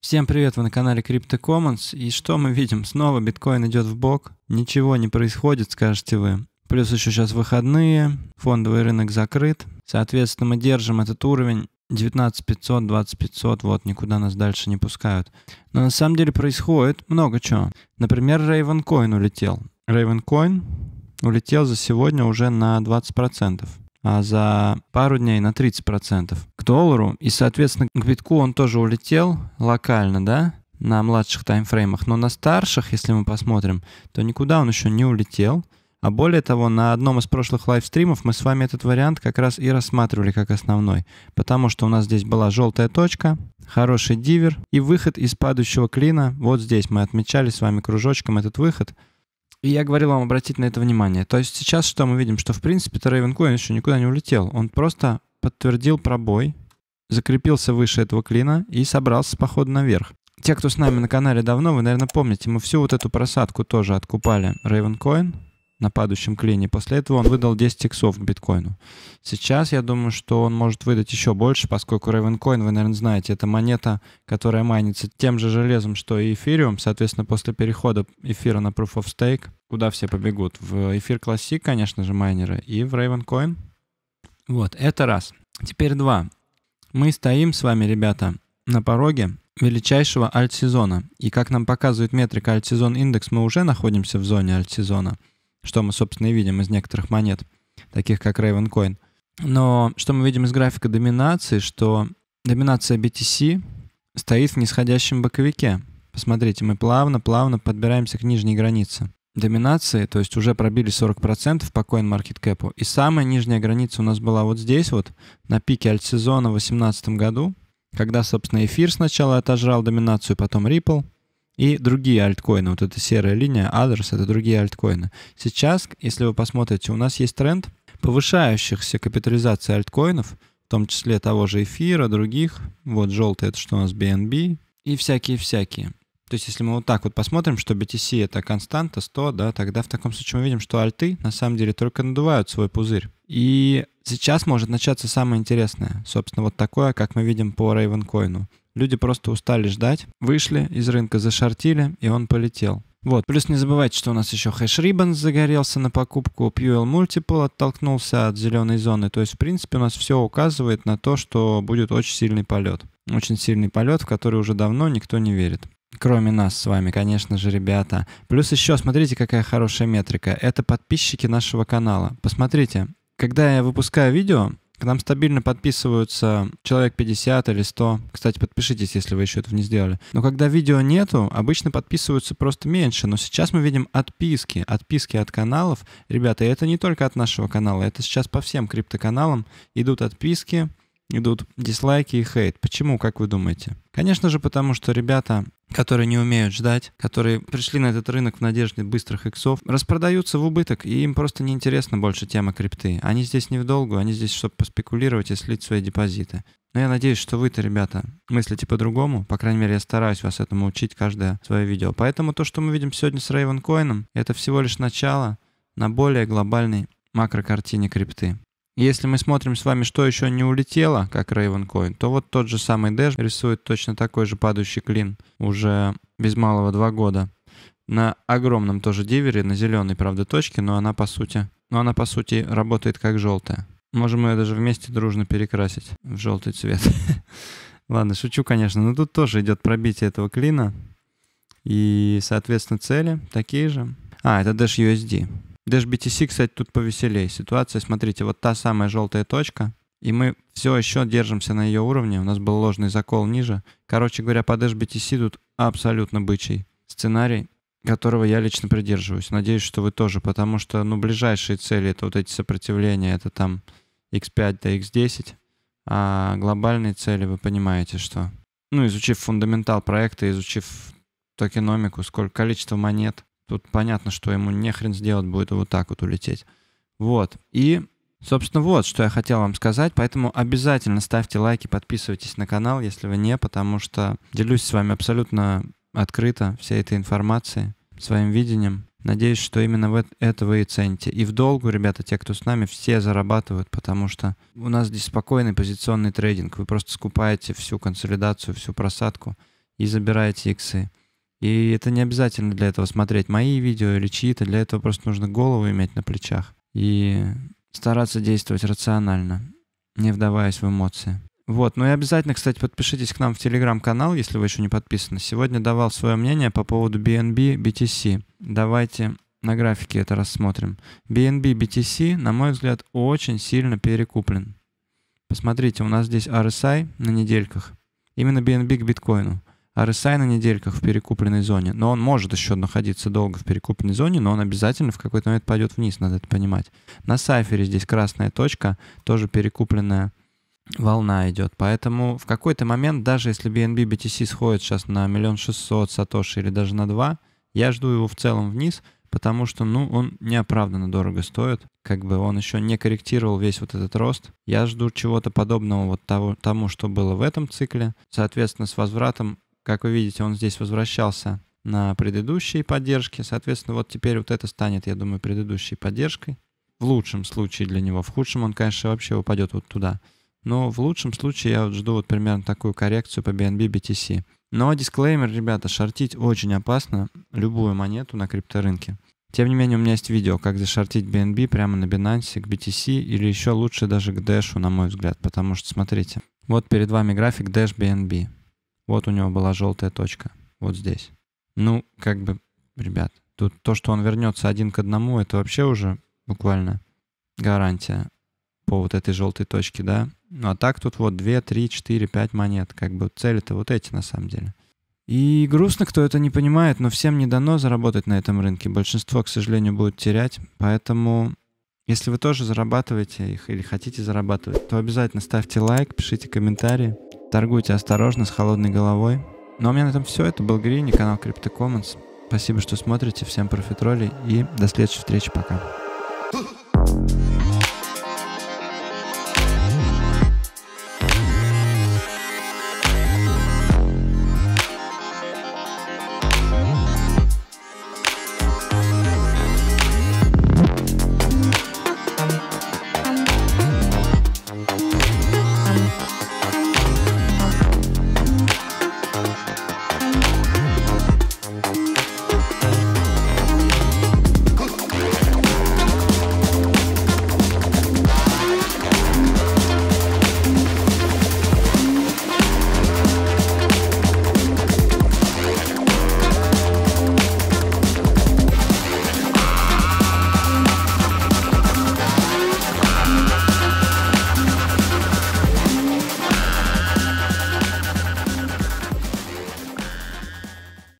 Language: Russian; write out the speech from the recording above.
Всем привет, вы на канале Crypto Commons. И что мы видим? Снова биткоин идет в бок. Ничего не происходит, скажете вы. Плюс еще сейчас выходные, фондовый рынок закрыт. Соответственно, мы держим этот уровень 19 500, 20 500, вот никуда нас дальше не пускают. Но на самом деле происходит много чего. Например, Ravencoin улетел. Ravencoin улетел за сегодня уже на 20% а за пару дней на 30% к доллару. И, соответственно, к битку он тоже улетел локально, да, на младших таймфреймах. Но на старших, если мы посмотрим, то никуда он еще не улетел. А более того, на одном из прошлых лайвстримов мы с вами этот вариант как раз и рассматривали как основной, потому что у нас здесь была желтая точка, хороший дивер и выход из падающего клина. Вот здесь мы отмечали с вами кружочком этот выход – и я говорил вам обратить на это внимание. То есть сейчас что мы видим? Что, в принципе-то Рейвен Коин еще никуда не улетел. Он просто подтвердил пробой, закрепился выше этого клина и собрался, походу, наверх. Те, кто с нами на канале давно, вы, наверное, помните, мы всю вот эту просадку тоже откупали Рейвен Коин на падающем клине. После этого он выдал 10 иксов к биткоину. Сейчас я думаю, что он может выдать еще больше, поскольку Ravencoin, вы, наверное, знаете, это монета, которая майнится тем же железом, что и эфириум. Соответственно, после перехода эфира на Proof of Stake, куда все побегут? В эфир классик, конечно же, майнеры, и в Ravencoin. Вот, это раз. Теперь два. Мы стоим с вами, ребята, на пороге величайшего альт-сезона. И как нам показывает метрика альт-сезон индекс, мы уже находимся в зоне альт-сезона – что мы, собственно, и видим из некоторых монет, таких как Ravencoin. Но что мы видим из графика доминации, что доминация BTC стоит в нисходящем боковике. Посмотрите, мы плавно-плавно подбираемся к нижней границе доминации, то есть уже пробили 40% по CoinMarketCap. И самая нижняя граница у нас была вот здесь вот, на пике альтсезона в 2018 году, когда, собственно, эфир сначала отожрал доминацию, потом Ripple — и другие альткоины. Вот эта серая линия, адрес — это другие альткоины. Сейчас, если вы посмотрите, у нас есть тренд повышающихся капитализаций альткоинов, в том числе того же эфира, других. Вот желтый — это что у нас BNB и всякие-всякие. То есть если мы вот так вот посмотрим, что BTC — это константа 100, да, тогда в таком случае мы видим, что альты на самом деле только надувают свой пузырь. И сейчас может начаться самое интересное. Собственно, вот такое, как мы видим по Ravencoin. Люди просто устали ждать, вышли из рынка, зашортили, и он полетел. Вот, плюс не забывайте, что у нас еще хэш Ribbons загорелся на покупку, PUL Multiple оттолкнулся от зеленой зоны. То есть, в принципе, у нас все указывает на то, что будет очень сильный полет. Очень сильный полет, в который уже давно никто не верит. Кроме нас с вами, конечно же, ребята. Плюс еще, смотрите, какая хорошая метрика. Это подписчики нашего канала. Посмотрите, когда я выпускаю видео, к нам стабильно подписываются человек 50 или 100. Кстати, подпишитесь, если вы еще этого не сделали. Но когда видео нету, обычно подписываются просто меньше. Но сейчас мы видим отписки, отписки от каналов. Ребята, это не только от нашего канала, это сейчас по всем криптоканалам идут отписки, идут дизлайки и хейт. Почему, как вы думаете? Конечно же, потому что ребята которые не умеют ждать, которые пришли на этот рынок в надежде быстрых иксов, распродаются в убыток, и им просто неинтересна больше тема крипты. Они здесь не в долгу, они здесь, чтобы поспекулировать и слить свои депозиты. Но я надеюсь, что вы-то, ребята, мыслите по-другому. По крайней мере, я стараюсь вас этому учить каждое свое видео. Поэтому то, что мы видим сегодня с Рейвенкоином, это всего лишь начало на более глобальной макрокартине крипты. Если мы смотрим с вами, что еще не улетело, как Ravencoin, то вот тот же самый Dash рисует точно такой же падающий клин уже без малого два года. На огромном тоже дивере, на зеленой, правда, точке, но она по сути, но она по сути работает как желтая. Можем ее даже вместе дружно перекрасить в желтый цвет. Ладно, шучу, конечно, но тут тоже идет пробитие этого клина. И, соответственно, цели такие же. А, это Dash USD. Dash кстати, тут повеселее ситуация. Смотрите, вот та самая желтая точка, и мы все еще держимся на ее уровне. У нас был ложный закол ниже. Короче говоря, по Dash тут абсолютно бычий сценарий, которого я лично придерживаюсь. Надеюсь, что вы тоже, потому что, ну, ближайшие цели — это вот эти сопротивления, это там X5 до X10, а глобальные цели вы понимаете, что... Ну, изучив фундаментал проекта, изучив токеномику, сколько количество монет, Тут понятно, что ему не хрен сделать будет вот так вот улететь. Вот. И, собственно, вот, что я хотел вам сказать. Поэтому обязательно ставьте лайки, подписывайтесь на канал, если вы не, потому что делюсь с вами абсолютно открыто всей этой информацией, своим видением. Надеюсь, что именно в это вы и цените. И в долгу, ребята, те, кто с нами, все зарабатывают, потому что у нас здесь спокойный позиционный трейдинг. Вы просто скупаете всю консолидацию, всю просадку и забираете иксы. И это не обязательно для этого смотреть мои видео или чьи-то. Для этого просто нужно голову иметь на плечах и стараться действовать рационально, не вдаваясь в эмоции. Вот, ну и обязательно, кстати, подпишитесь к нам в телеграм-канал, если вы еще не подписаны. Сегодня давал свое мнение по поводу BNB BTC. Давайте на графике это рассмотрим. BNB BTC, на мой взгляд, очень сильно перекуплен. Посмотрите, у нас здесь RSI на недельках. Именно BNB к биткоину. RSI а на недельках в перекупленной зоне, но он может еще находиться долго в перекупленной зоне, но он обязательно в какой-то момент пойдет вниз, надо это понимать. На сайфере здесь красная точка, тоже перекупленная волна идет, поэтому в какой-то момент, даже если BNB BTC сходит сейчас на миллион шестьсот сатоши или даже на 2, я жду его в целом вниз, потому что, ну, он неоправданно дорого стоит. Как бы он еще не корректировал весь вот этот рост. Я жду чего-то подобного вот того, тому, что было в этом цикле. Соответственно, с возвратом как вы видите, он здесь возвращался на предыдущие поддержки. Соответственно, вот теперь вот это станет, я думаю, предыдущей поддержкой. В лучшем случае для него. В худшем он, конечно, вообще упадет вот туда. Но в лучшем случае я вот жду вот примерно такую коррекцию по BNB BTC. Но дисклеймер, ребята, шортить очень опасно любую монету на крипторынке. Тем не менее, у меня есть видео, как зашортить BNB прямо на Binance, к BTC или еще лучше даже к Dash, на мой взгляд. Потому что, смотрите, вот перед вами график Dash BNB. Вот у него была желтая точка. Вот здесь. Ну, как бы, ребят, тут то, что он вернется один к одному, это вообще уже буквально гарантия по вот этой желтой точке, да? Ну, а так тут вот 2, 3, 4, 5 монет. Как бы цели-то вот эти на самом деле. И грустно, кто это не понимает, но всем не дано заработать на этом рынке. Большинство, к сожалению, будет терять. Поэтому если вы тоже зарабатываете их или хотите зарабатывать, то обязательно ставьте лайк, пишите комментарии, торгуйте осторожно, с холодной головой. Ну а у меня на этом все. Это был Грини, канал Crypto Commons. Спасибо, что смотрите. Всем профит роли и до следующей встречи. Пока.